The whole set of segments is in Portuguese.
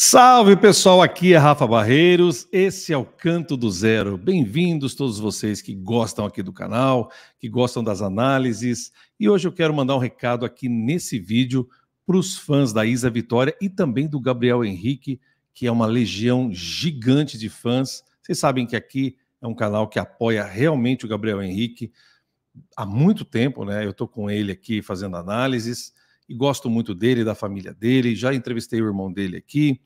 Salve pessoal, aqui é Rafa Barreiros, esse é o Canto do Zero. Bem-vindos todos vocês que gostam aqui do canal, que gostam das análises. E hoje eu quero mandar um recado aqui nesse vídeo para os fãs da Isa Vitória e também do Gabriel Henrique, que é uma legião gigante de fãs. Vocês sabem que aqui é um canal que apoia realmente o Gabriel Henrique há muito tempo, né? Eu estou com ele aqui fazendo análises e gosto muito dele, da família dele. Já entrevistei o irmão dele aqui.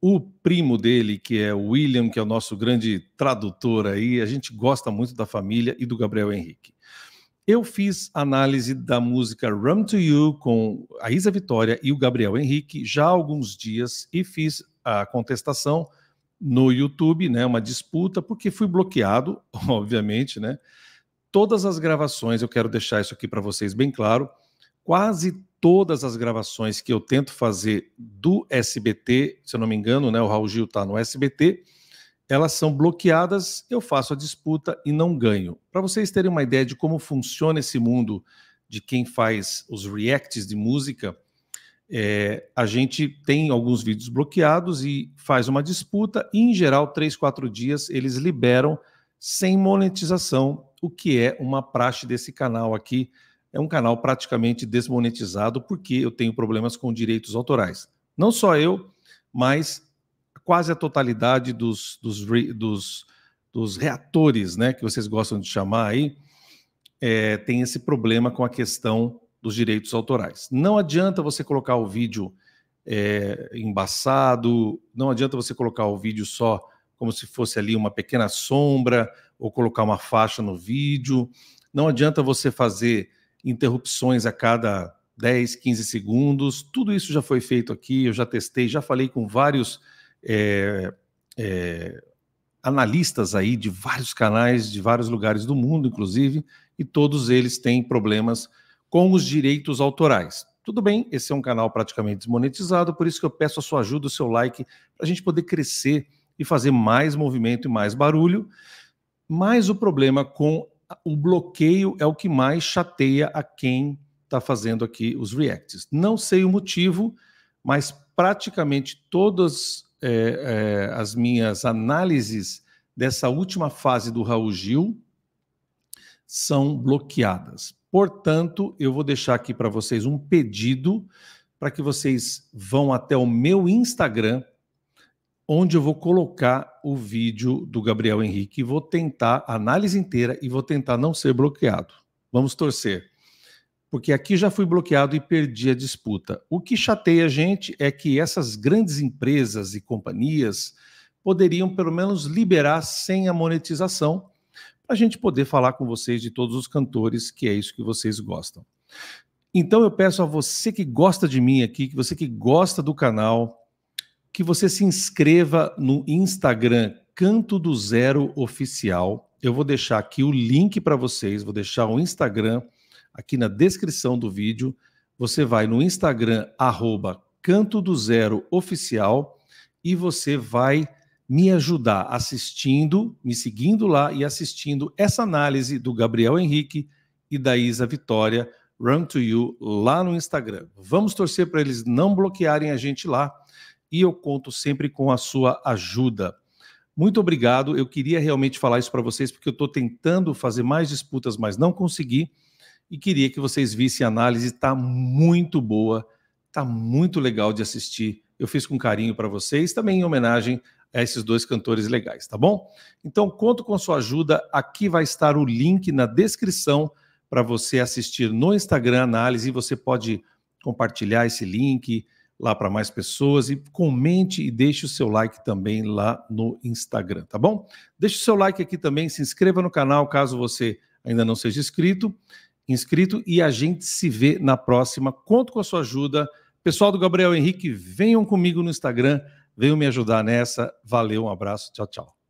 O primo dele, que é o William, que é o nosso grande tradutor aí, a gente gosta muito da família e do Gabriel Henrique. Eu fiz análise da música Run to You com a Isa Vitória e o Gabriel Henrique já há alguns dias e fiz a contestação no YouTube, né, uma disputa, porque fui bloqueado, obviamente, né? Todas as gravações, eu quero deixar isso aqui para vocês bem claro, quase todas as gravações que eu tento fazer do SBT, se eu não me engano, né, o Raul Gil está no SBT, elas são bloqueadas, eu faço a disputa e não ganho. Para vocês terem uma ideia de como funciona esse mundo de quem faz os reacts de música, é, a gente tem alguns vídeos bloqueados e faz uma disputa, e em geral, três, quatro dias eles liberam sem monetização, o que é uma praxe desse canal aqui é um canal praticamente desmonetizado porque eu tenho problemas com direitos autorais. Não só eu, mas quase a totalidade dos, dos, dos, dos reatores, né, que vocês gostam de chamar aí, é, tem esse problema com a questão dos direitos autorais. Não adianta você colocar o vídeo é, embaçado, não adianta você colocar o vídeo só como se fosse ali uma pequena sombra ou colocar uma faixa no vídeo, não adianta você fazer interrupções a cada 10, 15 segundos. Tudo isso já foi feito aqui, eu já testei, já falei com vários é, é, analistas aí de vários canais, de vários lugares do mundo, inclusive, e todos eles têm problemas com os direitos autorais. Tudo bem, esse é um canal praticamente desmonetizado, por isso que eu peço a sua ajuda, o seu like, para a gente poder crescer e fazer mais movimento e mais barulho. Mas o problema com o bloqueio é o que mais chateia a quem está fazendo aqui os reacts. Não sei o motivo, mas praticamente todas é, é, as minhas análises dessa última fase do Raul Gil são bloqueadas. Portanto, eu vou deixar aqui para vocês um pedido para que vocês vão até o meu Instagram onde eu vou colocar o vídeo do Gabriel Henrique. Vou tentar a análise inteira e vou tentar não ser bloqueado. Vamos torcer. Porque aqui já fui bloqueado e perdi a disputa. O que chateia a gente é que essas grandes empresas e companhias poderiam pelo menos liberar sem a monetização, para a gente poder falar com vocês de todos os cantores, que é isso que vocês gostam. Então eu peço a você que gosta de mim aqui, que você que gosta do canal, que você se inscreva no Instagram Canto do Zero Oficial. Eu vou deixar aqui o link para vocês, vou deixar o Instagram aqui na descrição do vídeo. Você vai no Instagram, arroba Canto do Zero Oficial, e você vai me ajudar assistindo, me seguindo lá e assistindo essa análise do Gabriel Henrique e da Isa Vitória, Run to You, lá no Instagram. Vamos torcer para eles não bloquearem a gente lá e eu conto sempre com a sua ajuda. Muito obrigado. Eu queria realmente falar isso para vocês, porque eu estou tentando fazer mais disputas, mas não consegui. E queria que vocês vissem a análise, está muito boa, está muito legal de assistir. Eu fiz com carinho para vocês, também em homenagem a esses dois cantores legais, tá bom? Então, conto com sua ajuda. Aqui vai estar o link na descrição para você assistir no Instagram a análise. Você pode compartilhar esse link, lá para mais pessoas e comente e deixe o seu like também lá no Instagram, tá bom? Deixe o seu like aqui também, se inscreva no canal caso você ainda não seja inscrito, inscrito e a gente se vê na próxima. Conto com a sua ajuda. Pessoal do Gabriel Henrique, venham comigo no Instagram, venham me ajudar nessa. Valeu, um abraço, tchau, tchau.